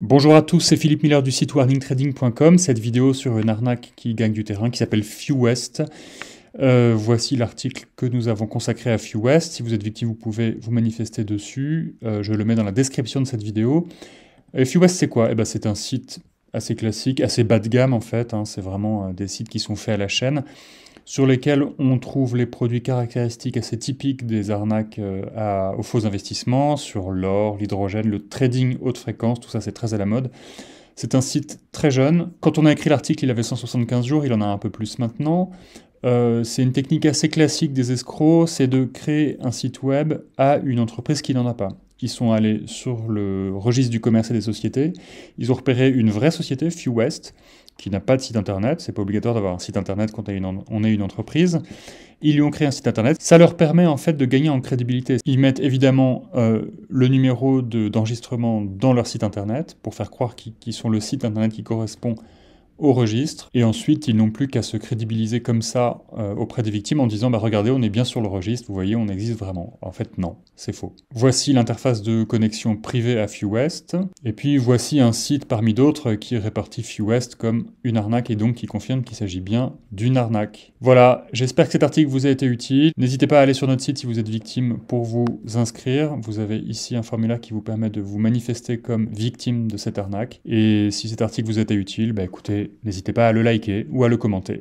Bonjour à tous, c'est Philippe Miller du site warningtrading.com. Cette vidéo sur une arnaque qui gagne du terrain qui s'appelle Fewest. Euh, voici l'article que nous avons consacré à West ». Si vous êtes victime, vous pouvez vous manifester dessus. Euh, je le mets dans la description de cette vidéo. Et West », c'est quoi eh ben, C'est un site assez classique, assez bas de gamme en fait. Hein. C'est vraiment euh, des sites qui sont faits à la chaîne sur lesquels on trouve les produits caractéristiques assez typiques des arnaques euh, aux faux investissements, sur l'or, l'hydrogène, le trading haute fréquence, tout ça c'est très à la mode. C'est un site très jeune. Quand on a écrit l'article, il avait 175 jours, il en a un peu plus maintenant. Euh, c'est une technique assez classique des escrocs, c'est de créer un site web à une entreprise qui n'en a pas. Ils sont allés sur le registre du commerce et des sociétés, ils ont repéré une vraie société, Few West, qui n'a pas de site internet, c'est pas obligatoire d'avoir un site internet quand on est une entreprise. Ils lui ont créé un site internet, ça leur permet en fait de gagner en crédibilité. Ils mettent évidemment euh, le numéro d'enregistrement dans leur site internet pour faire croire qu'ils sont le site internet qui correspond au registre, et ensuite ils n'ont plus qu'à se crédibiliser comme ça euh, auprès des victimes en disant bah regardez on est bien sur le registre, vous voyez on existe vraiment. En fait non, c'est faux. Voici l'interface de connexion privée à West et puis voici un site parmi d'autres qui répartit west comme une arnaque et donc qui confirme qu'il s'agit bien d'une arnaque. Voilà, j'espère que cet article vous a été utile. N'hésitez pas à aller sur notre site si vous êtes victime pour vous inscrire. Vous avez ici un formulaire qui vous permet de vous manifester comme victime de cette arnaque. Et si cet article vous a été utile, bah écoutez, n'hésitez pas à le liker ou à le commenter.